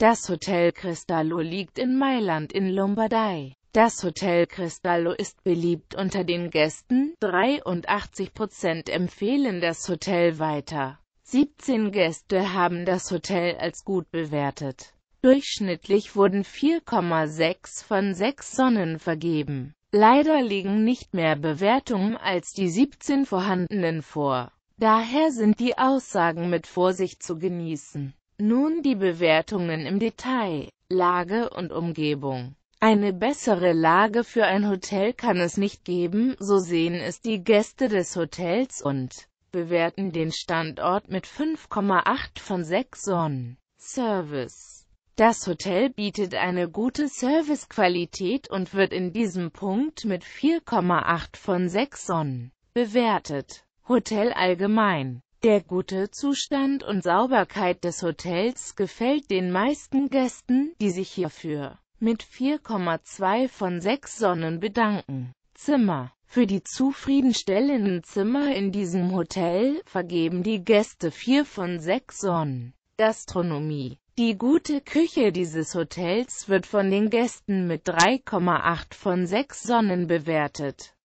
Das Hotel Cristallo liegt in Mailand in Lombardei. Das Hotel Cristallo ist beliebt unter den Gästen, 83% empfehlen das Hotel weiter. 17 Gäste haben das Hotel als gut bewertet. Durchschnittlich wurden 4,6 von 6 Sonnen vergeben. Leider liegen nicht mehr Bewertungen als die 17 vorhandenen vor. Daher sind die Aussagen mit Vorsicht zu genießen. Nun die Bewertungen im Detail. Lage und Umgebung. Eine bessere Lage für ein Hotel kann es nicht geben, so sehen es die Gäste des Hotels und bewerten den Standort mit 5,8 von 6 Sonnen. Service. Das Hotel bietet eine gute Servicequalität und wird in diesem Punkt mit 4,8 von 6 Sonnen bewertet. Hotel allgemein. Der gute Zustand und Sauberkeit des Hotels gefällt den meisten Gästen, die sich hierfür mit 4,2 von 6 Sonnen bedanken. Zimmer Für die zufriedenstellenden Zimmer in diesem Hotel vergeben die Gäste 4 von 6 Sonnen. Gastronomie Die gute Küche dieses Hotels wird von den Gästen mit 3,8 von 6 Sonnen bewertet.